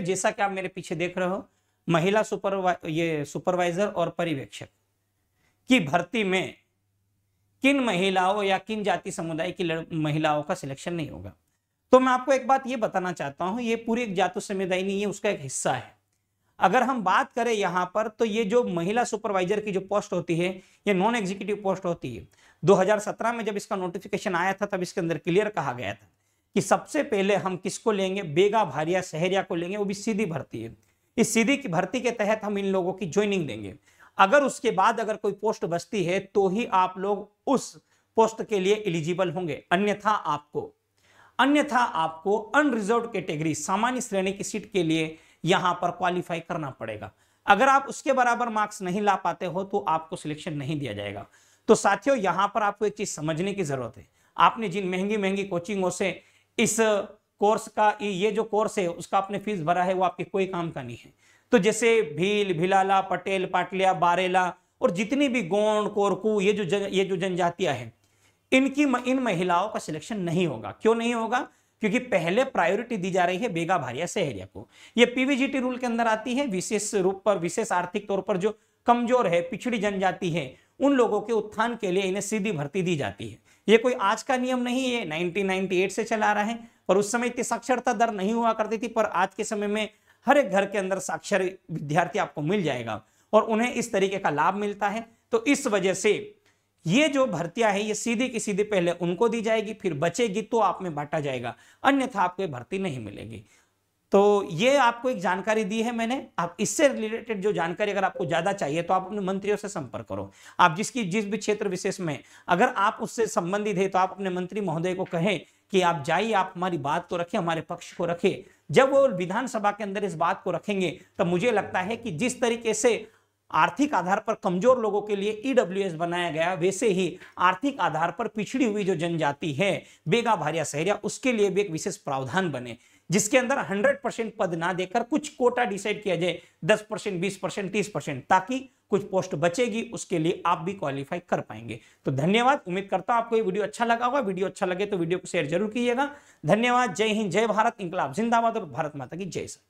पे जैसा कि आप मेरे पीछे देख रहे हो महिला सुपरवा ये सुपरवाइजर और पर्यवेक्षक की भर्ती में किन महिलाओं या किन जाति समुदाय की महिलाओं का सिलेक्शन नहीं होगा तो मैं आपको एक बात ये बताना चाहता हूँ ये पूरी एक जातु समुदाय नहीं है उसका एक हिस्सा है अगर हम बात करें यहाँ पर तो ये जो महिला सुपरवाइजर की जो पोस्ट होती है ये नॉन एग्जीक्यूटिव पोस्ट होती है 2017 में जब इसका नोटिफिकेशन आया था तब इसके अंदर क्लियर कहा गया था कि सबसे पहले हम किसको लेंगे बेगा भारिया सहरिया को लेंगे वो भी सीधी भर्ती है इस सीधी की भर्ती के तहत हम इन लोगों की ज्वाइनिंग देंगे अगर उसके बाद अगर कोई पोस्ट बचती है तो ही आप लोग उस पोस्ट के लिए एलिजिबल होंगे अन्यथा आपको अन्यथा आपको अनरिजर्व कैटेगरी सामान्य श्रेणी की सीट के लिए यहां पर क्वालिफाई करना पड़ेगा अगर आप उसके बराबर मार्क्स नहीं ला पाते हो तो आपको सिलेक्शन नहीं दिया जाएगा तो साथियों यहां पर आपको एक चीज समझने की जरूरत है आपने जिन महंगी महंगी कोचिंगों से इस कोर्स का ये जो कोर्स है उसका आपने फीस भरा है वो आपके कोई काम का नहीं है तो जैसे भील भिलाला पटेल पाटलिया बारेला और जितनी भी गोंड कोरकू ये जो जन, ये जो जनजातियां हैं इनकी इन महिलाओं का सिलेक्शन नहीं होगा क्यों नहीं होगा क्योंकि पहले प्रायोरिटी दी जा रही है बेगा भारिया सहरिया को ये पीवीजीटी रूल के अंदर आती है विशेष रूप पर विशेष आर्थिक तौर पर जो कमजोर है पिछड़ी जनजाति है उन लोगों के उत्थान के लिए इन्हें सीधी भर्ती दी जाती है ये कोई आज का नियम नहीं है 1998 से चला रहा है और उस समय इतनी साक्षरता दर नहीं हुआ करती थी पर आज के समय में हर एक घर के अंदर साक्षर विद्यार्थी आपको मिल जाएगा और उन्हें इस तरीके का लाभ मिलता है तो इस वजह से ये जो भर्तियां है ये सीधी की सीधी पहले उनको दी जाएगी फिर बचेगी तो आप में बांटा जाएगा अन्यथा आपको भर्ती नहीं मिलेगी तो ये आपको एक जानकारी दी है मैंने आप इससे रिलेटेड जो जानकारी अगर आपको ज़्यादा चाहिए तो आप अपने मंत्रियों से संपर्क करो आप जिसकी जिस भी क्षेत्र विशेष में अगर आप उससे संबंधित है तो आप अपने मंत्री महोदय को कहें कि आप जाइए आप हमारी बात को रखें हमारे पक्ष को रखें जब वो विधानसभा के अंदर इस बात को रखेंगे तो मुझे लगता है कि जिस तरीके से आर्थिक आधार पर कमजोर लोगों के लिए ईडब्ल्यूएस e बनाया गया वैसे ही आर्थिक आधार पर पिछड़ी हुई जो जनजाति है बेगा भारिया सहरिया उसके लिए भी एक विशेष प्रावधान बने जिसके अंदर 100 परसेंट पद ना देकर कुछ कोटा डिसाइड किया जाए 10 परसेंट बीस परसेंट तीस परसेंट ताकि कुछ पोस्ट बचेगी उसके लिए आप भी क्वालिफाई कर पाएंगे तो धन्यवाद उम्मीद करता हूं आपको ये वीडियो अच्छा लगा होगा वीडियो अच्छा लगे तो वीडियो को शेयर जरूर कीजिएगा धन्यवाद जय हिंद जय भारत इंकलाब जिंदाबाद और भारत माता की जय सर